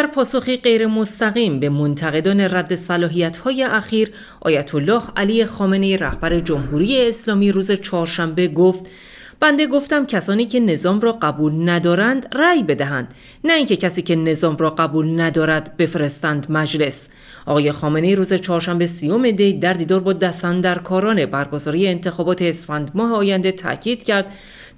در پاسخی غیر مستقیم به منتقدان رد صلاحیت های اخیر آیت الله علی خامنه رهبر جمهوری اسلامی روز چهارشنبه گفت بنده گفتم کسانی که نظام را قبول ندارند رأی بدهند نه اینکه کسی که نظام را قبول ندارد بفرستند مجلس آقای خامنه روز چهارشنبه سیوم دی در دیدار با دستاندرکاران برگزاری انتخابات اسفند ماه آینده تاکید کرد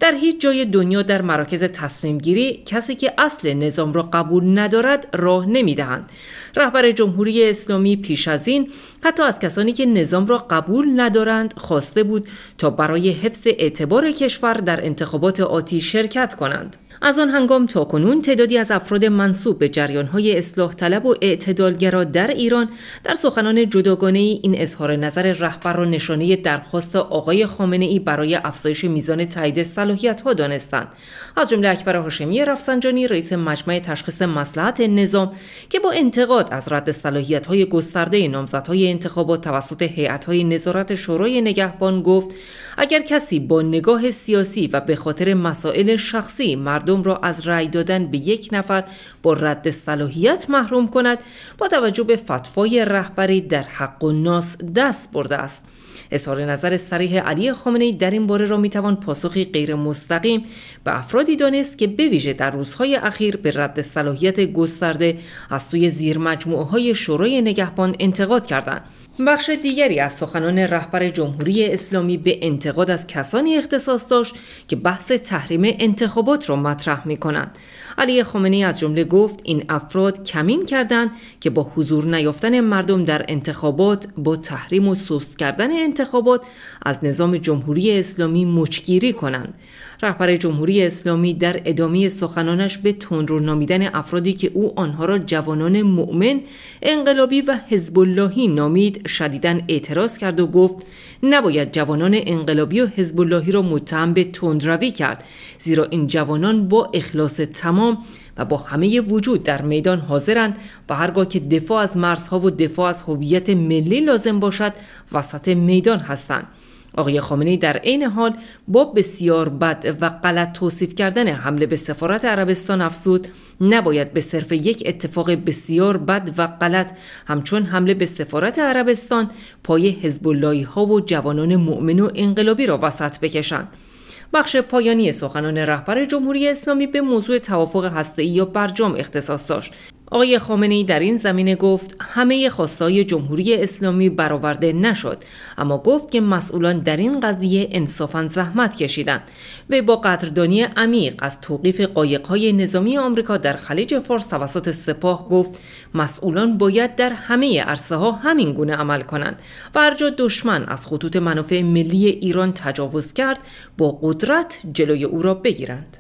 در هیچ جای دنیا در مراکز تصمیم گیری کسی که اصل نظام را قبول ندارد راه نمیدهند. رهبر جمهوری اسلامی پیش از این حتی از کسانی که نظام را قبول ندارند خواسته بود تا برای حفظ اعتبار کشور در انتخابات آتی شرکت کنند. از آن هنگام تا کنون تعدادی از افراد منصوب به های اصلاح طلب و اعتدالگرا در ایران در سخنان جداگانه ای این اظهار نظر رهبر را نشانه درخواست آقای خامنه ای برای افزایش میزان تایید صلاحیت ها دانستند از جمله اکبر هاشمی رفسنجانی رئیس مجمع تشخیص مسلحت نظام که با انتقاد از رد صلاحیت های گسترده نامزدهای انتخابات توسط هیئت های نظارت شورای نگهبان گفت اگر کسی با نگاه سیاسی و به خاطر مسائل شخصی مردم مردم را از رای دادن به یک نفر با رد صلاحیت محروم کند با توجه به فتوای رهبری در حق و ناس دست برده است اظهار نظر سریح علی خامنه ای در این باره را میتوان پاسخی غیر مستقیم به افرادی دانست که بویژه در روزهای اخیر به رد صلاحیت گسترده از سوی زیر مجموعه های شورای نگهبان انتقاد کردند بخش دیگری از سخنان رهبر جمهوری اسلامی به انتقاد از کسانی اختصاص داشت که بحث تحریم انتخابات را مطرح می کنند. علی خامنی از جمله گفت این افراد کمین کردند که با حضور نیافتن مردم در انتخابات با تحریم و سست کردن انتخابات انتخابات از نظام جمهوری اسلامی مچگیری کنند رهبر جمهوری اسلامی در ادامه سخنانش به تندرو نامیدن افرادی که او آنها را جوانان مؤمن انقلابی و حزب اللهی نامید شدیدا اعتراض کرد و گفت نباید جوانان انقلابی و حزب اللهی را متهم به تندروی کرد زیرا این جوانان با اخلاص تمام و با همه وجود در میدان حاضرند و هرگاه که دفاع از مرزها و دفاع از هویت ملی لازم باشد وسط میدان هستند آقای خامنه‌ای در عین حال با بسیار بد و غلط توصیف کردن حمله به سفارت عربستان افزود نباید به صرف یک اتفاق بسیار بد و غلط همچون حمله به سفارت عربستان پای حزب ها و جوانان مؤمن و انقلابی را وسط بکشند بخش پایانی سخنان رهبر جمهوری اسلامی به موضوع توافق هسته‌ای یا برجام اختصاص داشت آقای خامنه در این زمینه گفت همه خواستای جمهوری اسلامی برآورده نشد اما گفت که مسئولان در این قضیه انصافا زحمت کشیدند و با قدردانی عمیق از توقیف قایقهای نظامی آمریکا در خلیج فارس توسط سپاه گفت مسئولان باید در همه عرصه ها همین گونه عمل کنند و جا دشمن از خطوط منافع ملی ایران تجاوز کرد با قدرت جلوی او را بگیرند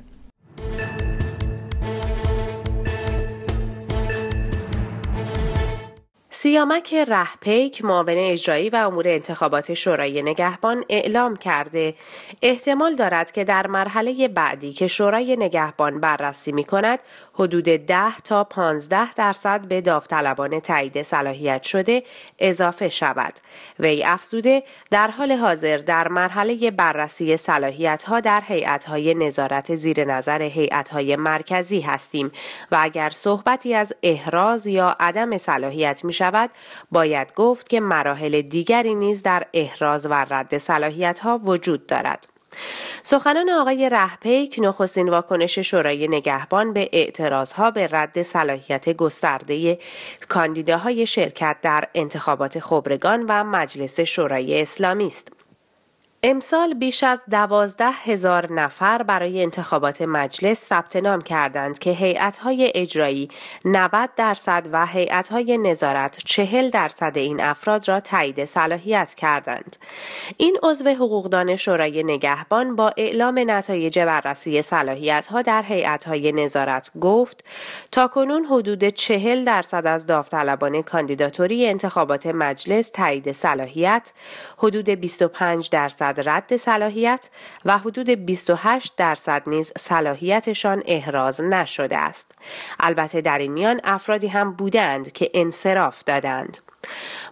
سیامک رهپیک معاون اجرایی و امور انتخابات شورای نگهبان اعلام کرده احتمال دارد که در مرحله بعدی که شورای نگهبان بررسی می کند حدود 10 تا 15 درصد به داوطلبان تایید صلاحیت شده اضافه شود. وی افزوده در حال حاضر در مرحله بررسی صلاحیت ها در هیئت های نظارت زیر نظر هیئت های مرکزی هستیم و اگر صحبتی از احراز یا عدم صلاحیت می شود باید گفت که مراحل دیگری نیز در احراز و رد صلاحیت ها وجود دارد سخنان آقای رهپیک نخستین واکنش شورای نگهبان به اعتراضها به رد صلاحیت گسترده کاندیداهای شرکت در انتخابات خبرگان و مجلس شورای اسلامی است امسال بیش از دوازده هزار نفر برای انتخابات مجلس ثبت نام کردند که هیئت‌های اجرایی 90 درصد و هیئت‌های نظارت 40 درصد این افراد را تایید صلاحیت کردند. این عضو حقوقدان شورای نگهبان با اعلام نتایج بررسی صلاحیت‌ها در هیئت‌های نظارت گفت تا کنون حدود 40 درصد از داوطلبان کاندیداتوری انتخابات مجلس تایید صلاحیت، حدود 25 درصد درصد رد صلاحیت و حدود 28 درصد نیز صلاحیتشان احراز نشده است. البته در این میان افرادی هم بودند که انصراف دادند.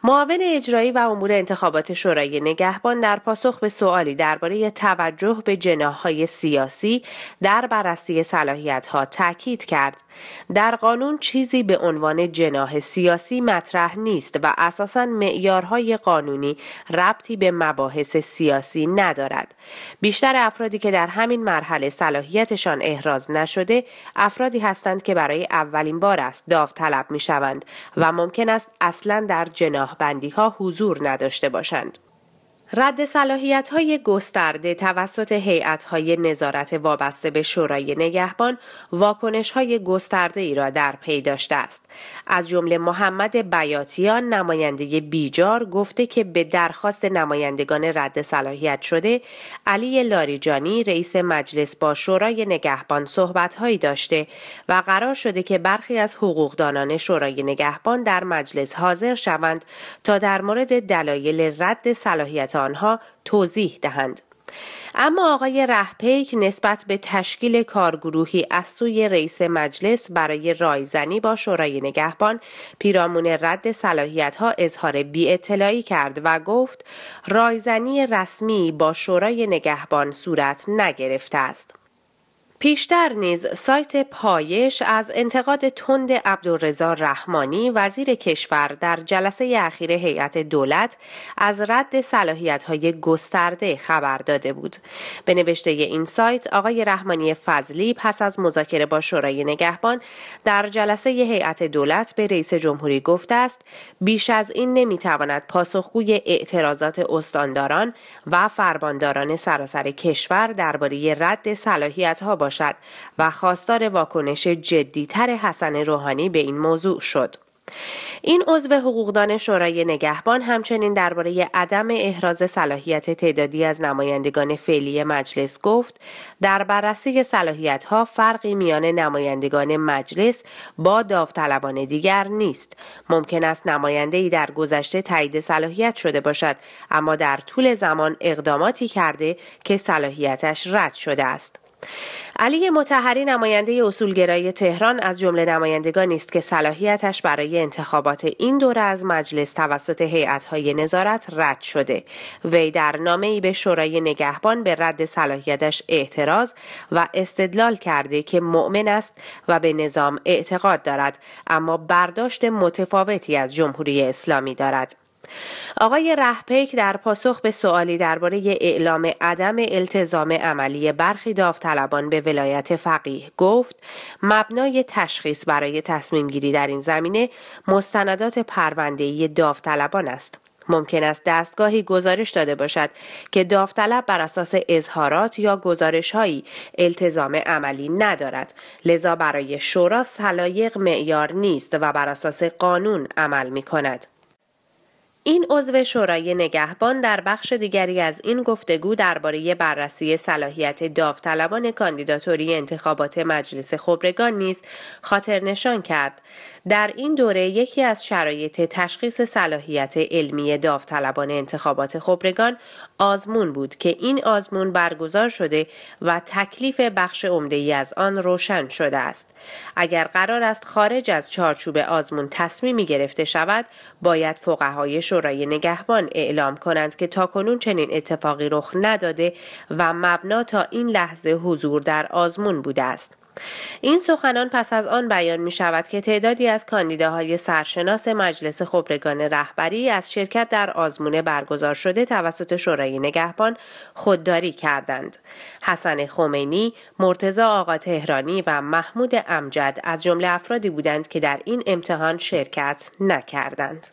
معاون اجرایی و امور انتخابات شورای نگهبان در پاسخ به سوالی درباره توجه به جناهای سیاسی در بررسی صلاحیت ها تاکید کرد در قانون چیزی به عنوان جناه سیاسی مطرح نیست و اساسا معیارهای قانونی ربطی به مباحث سیاسی ندارد بیشتر افرادی که در همین مرحله صلاحیتشان احراز نشده افرادی هستند که برای اولین بار است داوطلب می شوند و ممکن است اصلا در جناح بندی ها حضور نداشته باشند. رد صلاحیت های گسترده توسط هیئت های نظارت وابسته به شورای نگهبان واکنش های گسترده ای را در پی داشته است. از جمله محمد بیاتیان نماینده بیجار گفته که به درخواست نمایندگان رد صلاحیت شده علی لاریجانی رئیس مجلس با شورای نگهبان صحبت هایی داشته و قرار شده که برخی از حقوقدانان شورای نگهبان در مجلس حاضر شوند تا در مورد دلایل رد صلاحیت آنها توضیح دهند. اما آقای رهپیک نسبت به تشکیل کارگروهی از سوی رئیس مجلس برای رایزنی با شورای نگهبان پیرامون رد صلاحیت ها اظهار بی اطلاعی کرد و گفت رایزنی رسمی با شورای نگهبان صورت نگرفته است. پیشتر نیز سایت پایش از انتقاد تند عبدالرضا رحمانی وزیر کشور در جلسه اخیر هیئت دولت از رد های گسترده خبر داده بود. به نوشته این سایت آقای رحمانی فضلی پس از مذاکره با شورای نگهبان در جلسه هیئت دولت به رئیس جمهوری گفته است بیش از این نمیتواند پاسخگوی اعتراضات استانداران و فرمانداران سراسر کشور درباره رد باشد. و خواستار واکنش جدیتر حسن روحانی به این موضوع شد. این عضو حقوقدان شورای نگهبان همچنین درباره عدم احراز صلاحیت تعدادی از نمایندگان فعلی مجلس گفت در بررسی صلاحیت ها فرقی میان نمایندگان مجلس با داوطلبان دیگر نیست ممکن است نماینده ای در گذشته تایید صلاحیت شده باشد اما در طول زمان اقداماتی کرده که صلاحیتش رد شده است علی متحری نماینده اصولگرای تهران از جمله نمایندگانی است که صلاحیتش برای انتخابات این دوره از مجلس توسط هیئت‌های نظارت رد شده وی در نامه‌ای به شورای نگهبان به رد صلاحیتش اعتراض و استدلال کرده که مؤمن است و به نظام اعتقاد دارد اما برداشت متفاوتی از جمهوری اسلامی دارد آقای رهپیک در پاسخ به سوالی درباره اعلام عدم التزام عملی برخی داوطلبان به ولایت فقیه گفت مبنای تشخیص برای تصمیم گیری در این زمینه مستندات پرونده‌ای داوطلبان است ممکن است دستگاهی گزارش داده باشد که داوطلب بر اساس اظهارات یا گزارش هایی التزام عملی ندارد لذا برای شورا سلایق معیار نیست و بر اساس قانون عمل می کند. این عضو شورای نگهبان در بخش دیگری از این گفتگو درباره بررسی صلاحیت داوطلبان کاندیداتوری انتخابات مجلس خبرگان نیز خاطر نشان کرد در این دوره یکی از شرایط تشخیص صلاحیت علمی داوطلبان انتخابات خبرگان آزمون بود که این آزمون برگزار شده و تکلیف بخش عمده ای از آن روشن شده است اگر قرار است خارج از چارچوب آزمون تصمیمی گرفته شود باید فقهای شورای نگهبان اعلام کنند که تاکنون چنین اتفاقی رخ نداده و مبنا تا این لحظه حضور در آزمون بوده است. این سخنان پس از آن بیان می شود که تعدادی از کاندیداهای سرشناس مجلس خبرگان رهبری از شرکت در آزمون برگزار شده توسط شورای نگهبان خودداری کردند. حسن خمینی، مرتزا آقا تهرانی و محمود امجد از جمله افرادی بودند که در این امتحان شرکت نکردند.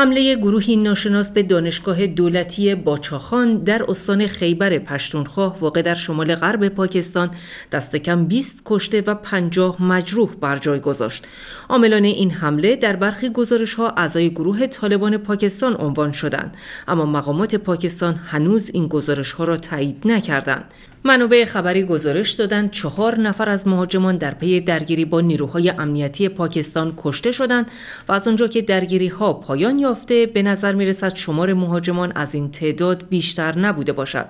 حمله گروهی ناشناس به دانشگاه دولتی باچاخان در استان خیبر پشتونخوا واقع در شمال غرب پاکستان دست کم 20 کشته و 50 مجروح بر جای گذاشت. عاملان این حمله در برخی گزارش ها اعضای گروه طالبان پاکستان عنوان شدند اما مقامات پاکستان هنوز این گزارش ها را تایید نکردند. منابع خبری گزارش دادند چهار نفر از مهاجمان در پی درگیری با نیروهای امنیتی پاکستان کشته شدند و از آنجا که درگیری ها پایان یافته به نظر می رسد شمار مهاجمان از این تعداد بیشتر نبوده باشد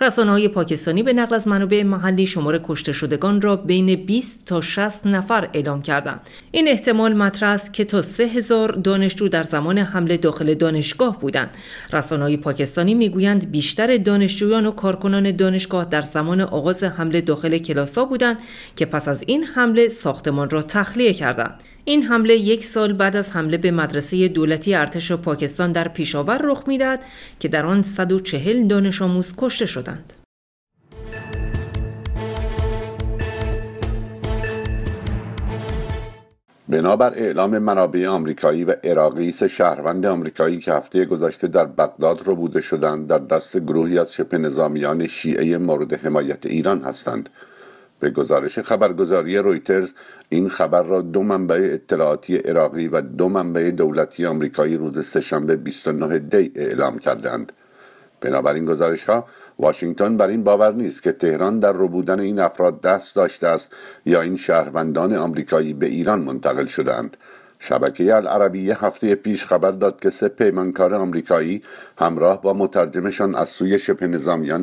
رسانه های پاکستانی به نقل از منابع محلی شمار کشته شدگان را بین 20 تا 60 نفر اعلام کردند این احتمال مطرح است که تا 3000 دانشجو در زمان حمله داخل دانشگاه بودند رسانه های پاکستانی میگویند بیشتر دانشجویان و کارکنان دانشگاه در زمان آغاز حمله داخل کلاسا بودند که پس از این حمله ساختمان را تخلیه کردند. این حمله یک سال بعد از حمله به مدرسه دولتی ارتش پاکستان در پیشاور رخ میدهد که در آن 140 دانش آموز کشته شدند. بنابر اعلام منابع آمریکایی و عراقی سه شهروند آمریکایی که هفته گذشته در بغداد رو بوده شدند در دست گروهی از شبه نظامیان شیعه مورد حمایت ایران هستند به گزارش خبرگزاری رویترز این خبر را دو منبع اطلاعاتی عراقی و دو منبع دولتی آمریکایی روز سهشنبه 29 دی اعلام کردند بنابراین گزارش ها واشنگتن بر این باور نیست که تهران در ربودن این افراد دست داشته است یا این شهروندان آمریکایی به ایران منتقل شدند شبکه العربیه هفته پیش خبر داد که سه پیمانکار آمریکایی همراه با مترجمشان از سوی شبه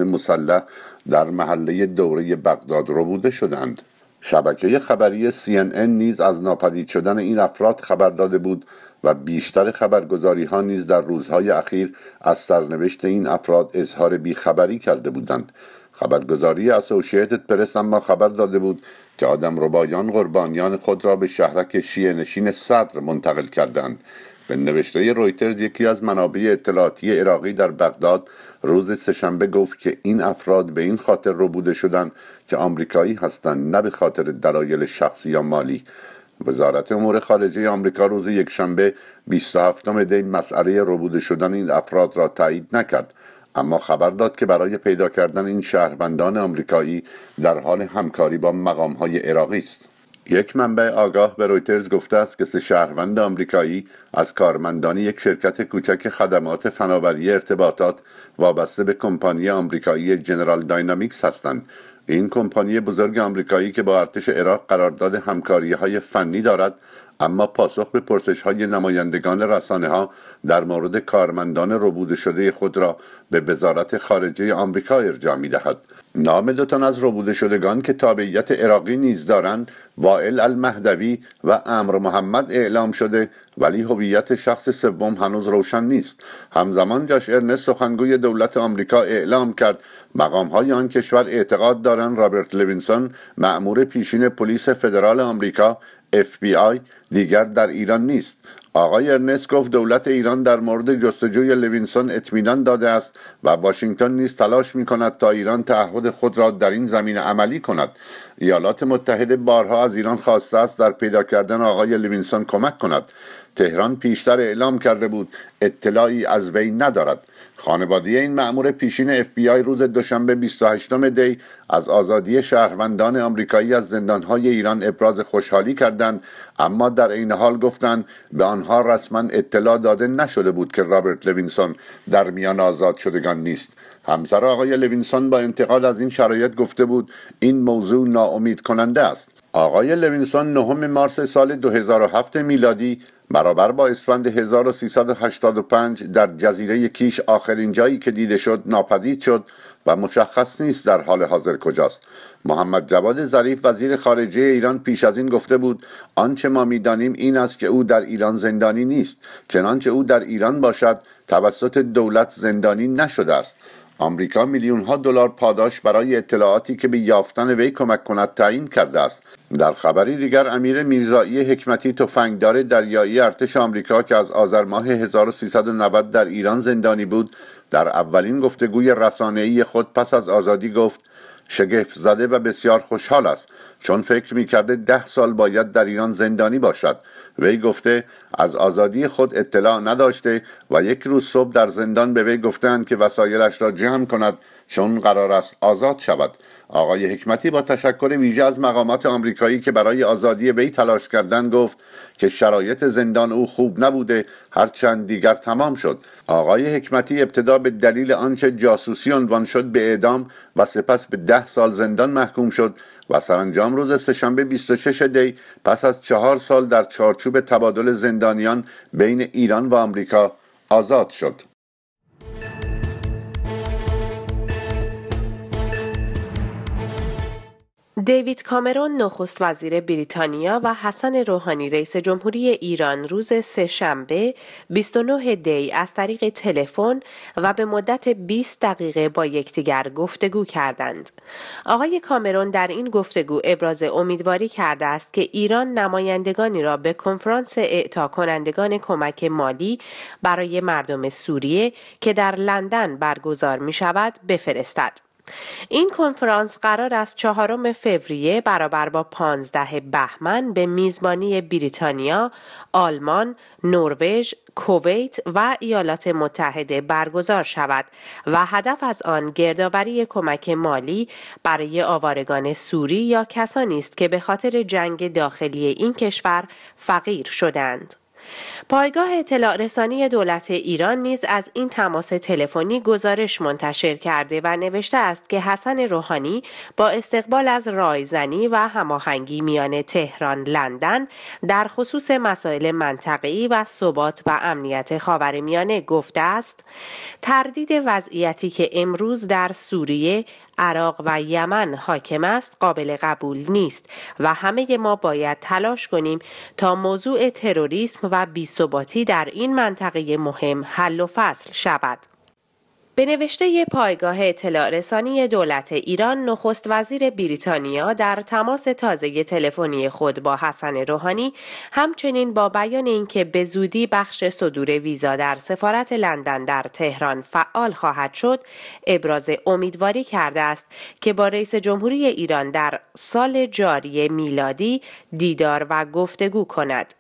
مسلح در محله دوره بغداد ربوده شدند شبکه خبری CNN نیز از ناپدید شدن این افراد خبر داده بود و بیشتر خبرگزاری ها نیز در روزهای اخیر از سرنوشت این افراد اظهار بیخبری کرده بودند خبرگزاری اسوشیتد پرس اما خبر داده بود که آدم ربایان قربانیان خود را به شهرک شیعه نشین صدر منتقل کردند به نوشته رویترز یکی از منابع اطلاعاتی عراقی در بغداد روز سهشنبه گفت که این افراد به این خاطر ربوده شدند که آمریکایی هستند نه به خاطر دلایل شخصی یا مالی وزارت امور خارجه آمریکا روز یکشنبه 27 دی مسئله ربوده شدن این افراد را تایید نکرد اما خبر داد که برای پیدا کردن این شهروندان آمریکایی در حال همکاری با های عراقی است یک منبع آگاه به رویترز گفته است که سه شهروند آمریکایی از کارمندان یک شرکت کوچک خدمات فناوری ارتباطات وابسته به کمپانی آمریکایی جنرال داینامیکس هستند این کمپانی بزرگ آمریکایی که با ارتش عراق قرارداد همکاری های فنی دارد اما پاسخ به پرسش های نمایندگان رسانه ها در مورد کارمندان ربوده شده خود را به وزارت خارجه آمریکا ارجاع می دهد. نام دو تن از ربوده شدگان که تابعیت عراقی نیز دارند وائل المهدوی و امر محمد اعلام شده ولی هویت شخص سوم هنوز روشن نیست همزمان جاش ارنست سخنگوی دولت آمریکا اعلام کرد مقام های آن کشور اعتقاد دارند رابرت لوینسون مأمور پیشین پلیس فدرال آمریکا FBI دیگر در ایران نیست آقای ارنست گفت دولت ایران در مورد جستجوی لوینسون اطمینان داده است و واشنگتن نیز تلاش می کند تا ایران تعهد خود را در این زمینه عملی کند ایالات متحده بارها از ایران خواسته است در پیدا کردن آقای لوینسون کمک کند تهران پیشتر اعلام کرده بود اطلاعی از وی ندارد خانواده این مأمور پیشین آی روز دوشنبه 28 دی از آزادی شهروندان آمریکایی از زندانهای ایران ابراز خوشحالی کردند اما در عین حال گفتند به آنها رسما اطلاع داده نشده بود که رابرت لوینسون در میان آزاد شدگان نیست همسر آقای لوینسون با انتقاد از این شرایط گفته بود این موضوع ناامید کننده است آقای لوینسون نهم مارس سال 2007 میلادی برابر با اسفند 1385 در جزیره کیش آخرین جایی که دیده شد ناپدید شد و مشخص نیست در حال حاضر کجاست محمد جواد ظریف وزیر خارجه ایران پیش از این گفته بود آنچه ما میدانیم این است که او در ایران زندانی نیست چنانچه او در ایران باشد توسط دولت زندانی نشده است آمریکا میلیون ها دلار پاداش برای اطلاعاتی که به یافتن وی کمک کند تعیین کرده است در خبری دیگر امیر میرزایی حکمتی تفنگدار دریایی ارتش آمریکا که از آذر ماه 1390 در ایران زندانی بود در اولین گفتگوی رسانه‌ای خود پس از آزادی گفت شگفت زده و بسیار خوشحال است چون فکر میکرده ده سال باید در ایران زندانی باشد وی گفته از آزادی خود اطلاع نداشته و یک روز صبح در زندان به وی گفتند که وسایلش را جمع کند چون قرار است آزاد شود آقای حکمتی با تشکر ویژه از مقامات آمریکایی که برای آزادی وی تلاش کردن گفت که شرایط زندان او خوب نبوده هرچند دیگر تمام شد آقای حکمتی ابتدا به دلیل آنچه جاسوسی عنوان شد به اعدام و سپس به ده سال زندان محکوم شد و سرانجام روز سهشنبه 26 دی پس از چهار سال در چارچوب تبادل زندانیان بین ایران و آمریکا آزاد شد دیوید کامرون نخست وزیر بریتانیا و حسن روحانی رئیس جمهوری ایران روز سه شنبه 29 دی از طریق تلفن و به مدت 20 دقیقه با یکدیگر گفتگو کردند. آقای کامرون در این گفتگو ابراز امیدواری کرده است که ایران نمایندگانی را به کنفرانس اعطا کنندگان کمک مالی برای مردم سوریه که در لندن برگزار می شود بفرستد. این کنفرانس قرار است چهارم فوریه برابر با پانزده بهمن به میزبانی بریتانیا، آلمان، نروژ، کویت و ایالات متحده برگزار شود و هدف از آن گردآوری کمک مالی برای آوارگان سوری یا کسانی است که به خاطر جنگ داخلی این کشور فقیر شدند. پایگاه اطلاع رسانی دولت ایران نیز از این تماس تلفنی گزارش منتشر کرده و نوشته است که حسن روحانی با استقبال از رایزنی و هماهنگی میان تهران لندن در خصوص مسائل منطقه‌ای و ثبات و امنیت خاورمیانه گفته است تردید وضعیتی که امروز در سوریه عراق و یمن حاکم است قابل قبول نیست و همه ما باید تلاش کنیم تا موضوع تروریسم و بیثباتی در این منطقه مهم حل و فصل شود. به نوشته پایگاه اطلاع رسانی دولت ایران نخست وزیر بریتانیا در تماس تازه تلفنی خود با حسن روحانی همچنین با بیان اینکه به زودی بخش صدور ویزا در سفارت لندن در تهران فعال خواهد شد ابراز امیدواری کرده است که با رئیس جمهوری ایران در سال جاری میلادی دیدار و گفتگو کند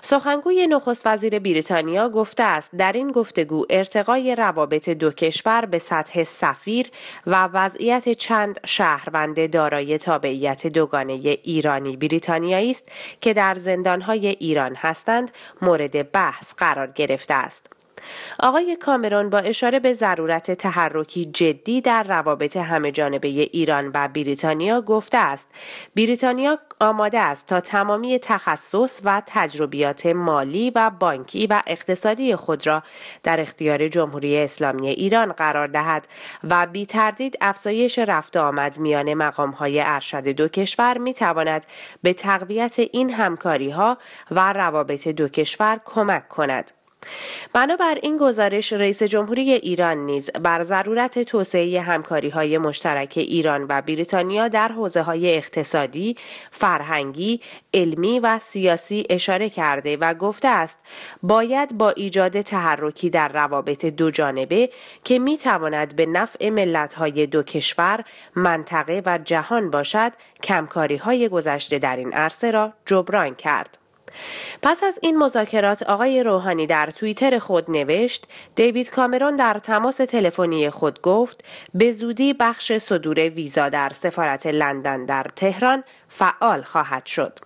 سخنگوی نخست وزیر بریتانیا گفته است در این گفتگو ارتقای روابط دو کشور به سطح سفیر و وضعیت چند شهروند دارای تابعیت دوگانه ایرانی بریتانیایی است که در زندانهای ایران هستند مورد بحث قرار گرفته است. آقای کامرون با اشاره به ضرورت تحرکی جدی در روابط جانبه ایران و بریتانیا گفته است بریتانیا آماده است تا تمامی تخصص و تجربیات مالی و بانکی و اقتصادی خود را در اختیار جمهوری اسلامی ایران قرار دهد و بی تردید افزایش رفت آمد میان مقام های ارشد دو کشور می تواند به تقویت این همکاری ها و روابط دو کشور کمک کند. بنابر این گزارش رئیس جمهوری ایران نیز بر ضرورت توسعه همکاری های مشترک ایران و بریتانیا در حوزه های اقتصادی، فرهنگی، علمی و سیاسی اشاره کرده و گفته است باید با ایجاد تحرکی در روابط دو جانبه که می تواند به نفع ملت های دو کشور، منطقه و جهان باشد، کمکاری های گذشته در این عرصه را جبران کرد. پس از این مذاکرات آقای روحانی در توییتر خود نوشت دیوید کامرون در تماس تلفنی خود گفت به زودی بخش صدور ویزا در سفارت لندن در تهران فعال خواهد شد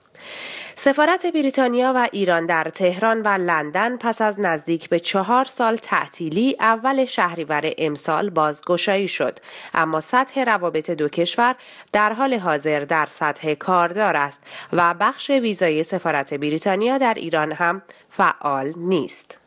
سفارت بریتانیا و ایران در تهران و لندن پس از نزدیک به چهار سال تعطیلی اول شهریور امسال بازگشایی شد اما سطح روابط دو کشور در حال حاضر در سطح کاردار است و بخش ویزای سفارت بریتانیا در ایران هم فعال نیست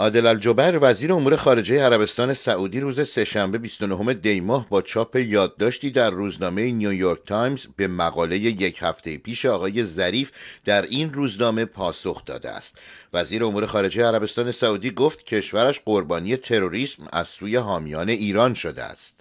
عادل الجبر وزیر امور خارجه عربستان سعودی روز سهشنبه 29 دی ماه با چاپ یادداشتی در روزنامه نیویورک تایمز به مقاله یک هفته پیش آقای ظریف در این روزنامه پاسخ داده است. وزیر امور خارجه عربستان سعودی گفت کشورش قربانی تروریسم از سوی حامیان ایران شده است.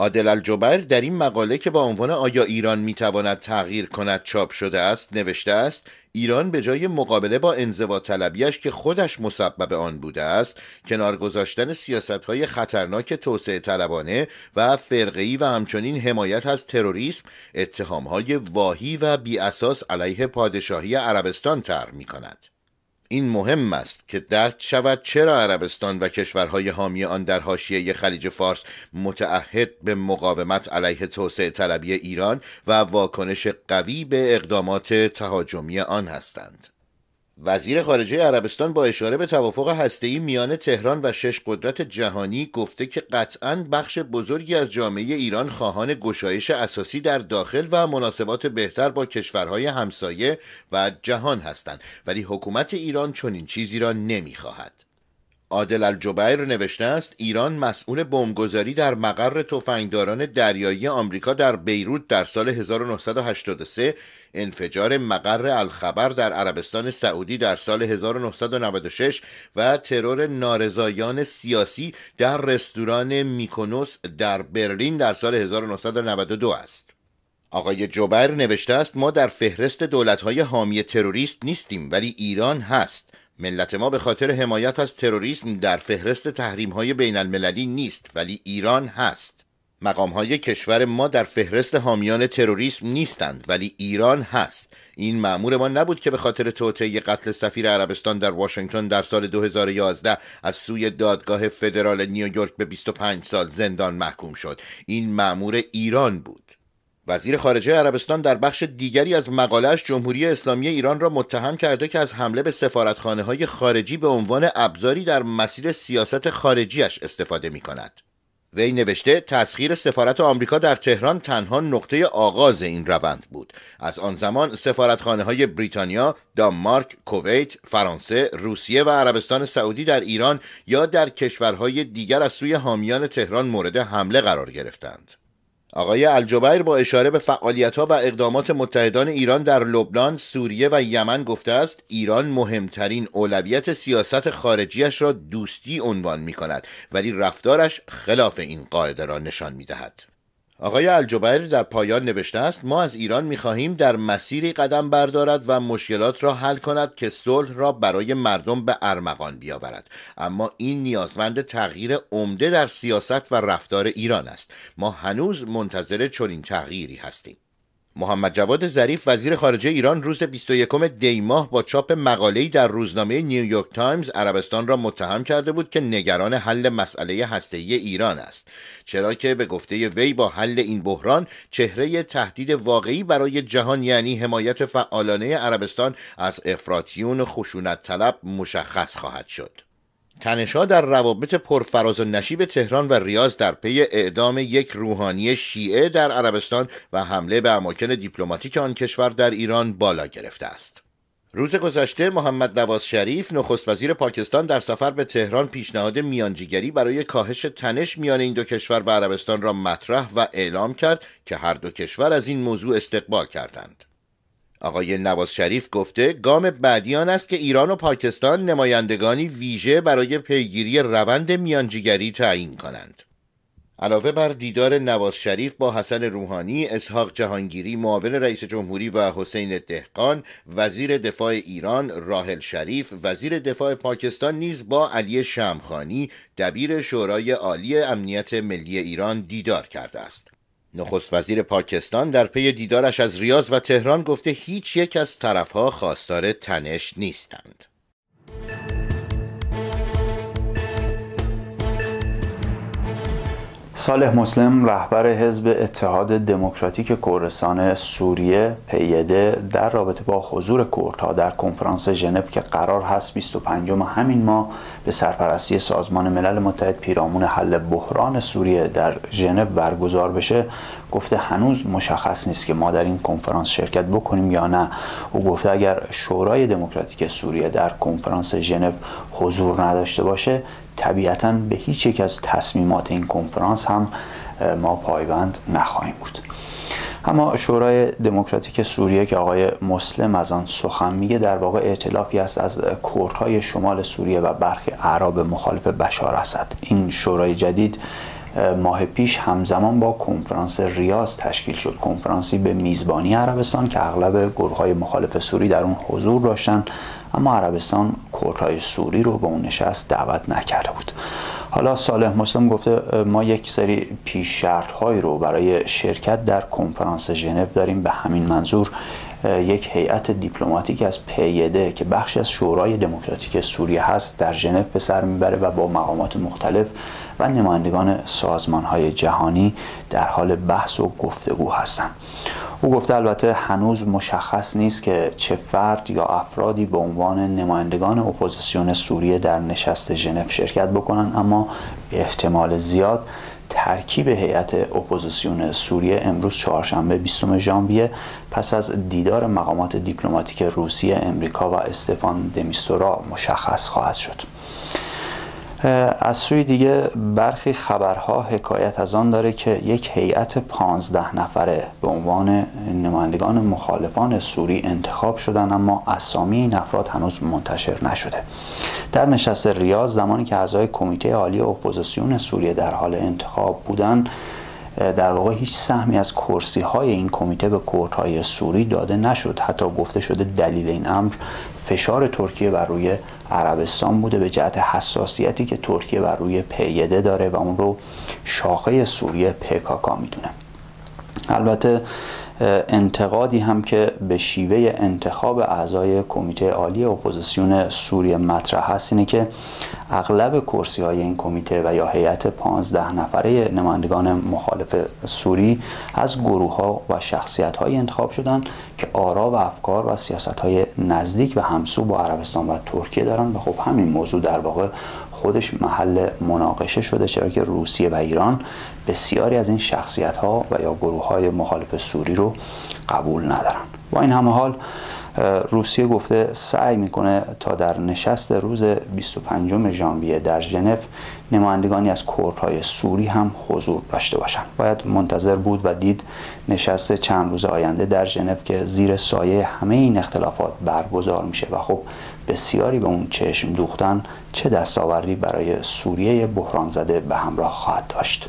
عادل الجبر در این مقاله که با عنوان آیا ایران میتواند تغییر کند چاپ شده است نوشته است ایران به جای مقابله با انزوا طلبیش که خودش مسبب آن بوده است کنار گذاشتن سیاست های خطرناک توسعه طلبانه و فرقی و همچنین حمایت از تروریسم اتهام های واهی و بیاساس علیه پادشاهی عربستان طرح می کند. این مهم است که درک شود چرا عربستان و کشورهای حامی آن در حاشیه خلیج فارس متعهد به مقاومت علیه توسعه طلبی ایران و واکنش قوی به اقدامات تهاجمی آن هستند. وزیر خارجه عربستان با اشاره به توافق هسته‌ای میان تهران و شش قدرت جهانی گفته که قطعا بخش بزرگی از جامعه ایران خواهان گشایش اساسی در داخل و مناسبات بهتر با کشورهای همسایه و جهان هستند ولی حکومت ایران چنین چیزی را نمیخواهد عادل الجبیر نوشته است ایران مسئول بمبگذاری در مقر تفنگداران دریایی آمریکا در بیروت در سال 1983 انفجار مقر الخبر در عربستان سعودی در سال 1996 و ترور نارضایان سیاسی در رستوران میکونوس در برلین در سال 1992 است آقای جبر نوشته است ما در فهرست دولت‌های حامی تروریست نیستیم ولی ایران هست ملت ما به خاطر حمایت از تروریسم در فهرست تحریم های بین المللی نیست ولی ایران هست مقام های کشور ما در فهرست حامیان تروریسم نیستند ولی ایران هست این معمور ما نبود که به خاطر توطعه قتل سفیر عربستان در واشنگتن در سال 2011 از سوی دادگاه فدرال نیویورک به 25 سال زندان محکوم شد این معمور ایران بود وزیر خارجه عربستان در بخش دیگری از مقالهش جمهوری اسلامی ایران را متهم کرده که از حمله به سفارتخانه های خارجی به عنوان ابزاری در مسیر سیاست خارجیش استفاده می کند. وی نوشته تسخیر سفارت آمریکا در تهران تنها نقطه آغاز این روند بود از آن زمان سفارتخانه های بریتانیا، دانمارک، کویت، فرانسه، روسیه و عربستان سعودی در ایران یا در کشورهای دیگر از سوی حامیان تهران مورد حمله قرار گرفتند آقای الجبیر با اشاره به ها و اقدامات متحدان ایران در لبنان، سوریه و یمن گفته است ایران مهمترین اولویت سیاست خارجیش را دوستی عنوان می کند ولی رفتارش خلاف این قاعده را نشان می دهد. آقای الجبری در پایان نوشته است ما از ایران میخواهیم در مسیری قدم بردارد و مشکلات را حل کند که صلح را برای مردم به ارمغان بیاورد اما این نیازمند تغییر عمده در سیاست و رفتار ایران است ما هنوز منتظر چنین تغییری هستیم محمد جواد ظریف وزیر خارجه ایران روز 21 دی ماه با چاپ مقاله‌ای در روزنامه نیویورک تایمز عربستان را متهم کرده بود که نگران حل مسئله هسته‌ای ایران است چرا که به گفته وی با حل این بحران چهره تهدید واقعی برای جهان یعنی حمایت فعالانه عربستان از افراطیون خشونت طلب مشخص خواهد شد تنشا در روابط پرفراز و نشیب تهران و ریاض در پی اعدام یک روحانی شیعه در عربستان و حمله به اماکن دیپلماتیک آن کشور در ایران بالا گرفته است. روز گذشته محمد نواز شریف نخست وزیر پاکستان در سفر به تهران پیشنهاد میانجیگری برای کاهش تنش میان این دو کشور و عربستان را مطرح و اعلام کرد که هر دو کشور از این موضوع استقبال کردند. آقای نواز شریف گفته گام بعدی آن است که ایران و پاکستان نمایندگانی ویژه برای پیگیری روند میانجیگری تعیین کنند. علاوه بر دیدار نواز شریف با حسن روحانی، اسحاق جهانگیری معاون رئیس جمهوری و حسین دهقان وزیر دفاع ایران، راحل شریف وزیر دفاع پاکستان نیز با علی شمخانی دبیر شورای عالی امنیت ملی ایران دیدار کرده است. نخست وزیر پاکستان در پی دیدارش از ریاض و تهران گفته هیچ یک از طرفها خواستار تنش نیستند. صالح مسلم رهبر حزب اتحاد دموکراتیک کردستان سوریه پیده در رابطه با حضور کردها در کنفرانس ژنو که قرار هست 25 همین ماه به سرپرستی سازمان ملل متحد پیرامون حل بحران سوریه در ژنو برگزار بشه گفته هنوز مشخص نیست که ما در این کنفرانس شرکت بکنیم یا نه او گفته اگر شورای دموکراتیک سوریه در کنفرانس ژنو حضور نداشته باشه طبیعتا به هیچ یک از تصمیمات این کنفرانس هم ما پایبند نخواهیم بود اما شورای دموکراتیک سوریه که آقای مسلم از آن سخن میگه در واقع ائتلافی است از کردهای شمال سوریه و برخی اعراب مخالف بشار اسد این شورای جدید ماه پیش همزمان با کنفرانس ریاض تشکیل شد کنفرانسی به میزبانی عربستان که اغلب گروه های مخالف سوری در اون حضور داشتند اما عربستان کردهای سوری رو به اون نشست دعوت نکرده بود حالا صالح مسلم گفته ما یک سری پیش هایی رو برای شرکت در کنفرانس ژنو داریم به همین منظور یک هیئت دیپلماتیک از پیده که بخش از شورای دموکراتیک سوریه هست در ژنو به سر میبره و با مقامات مختلف و نمایندگان سازمان های جهانی در حال بحث و گفتگو هستند او گفته البته هنوز مشخص نیست که چه فرد یا افرادی به عنوان نمایندگان اپوزیسیون سوریه در نشست ژنو شرکت بکنند اما به احتمال زیاد ترکیب هیئت اپوزیسیون سوریه امروز چهارشنبه 20 ژانویه پس از دیدار مقامات دیپلماتیک روسیه، امریکا و استفان دمیستورا مشخص خواهد شد. از سوی دیگه برخی خبرها حکایت از آن داره که یک هیئت پانزده نفره به عنوان نمایندگان مخالفان سوری انتخاب شدن اما اسامی این افراد هنوز منتشر نشده در نشست ریاض زمانی که اعضای کمیته عالی اپوزیسیون سوریه در حال انتخاب بودند در واقع هیچ سهمی از کرسی های این کمیته به کورت سوری داده نشد حتی گفته شده دلیل این امر فشار ترکیه بر روی عربستان بوده به جهت حساسیتی که ترکیه بر روی پیده داره و اون رو شاخه سوریه پکاکا میدونه البته انتقادی هم که به شیوه انتخاب اعضای کمیته عالی اپوزیسیون سوریه مطرح هست اینه که اغلب کرسی های این کمیته و یا هیئت 15 نفره نمایندگان مخالف سوری از گروه ها و شخصیت های انتخاب شدن که آرا و افکار و سیاست های نزدیک و همسو با عربستان و ترکیه دارن و خب همین موضوع در واقع خودش محل مناقشه شده چرا که روسیه و ایران بسیاری از این شخصیت ها و یا گروه های مخالف سوری رو قبول ندارن با این همه حال روسیه گفته سعی میکنه تا در نشست روز 25 ژانویه در ژنو نمایندگانی از کردهای سوری هم حضور داشته باشند باید منتظر بود و دید نشست چند روز آینده در ژنو که زیر سایه همه این اختلافات برگزار میشه و خب بسیاری به اون چشم دوختن چه دستاوردی برای سوریه بحران زده به همراه خواهد داشت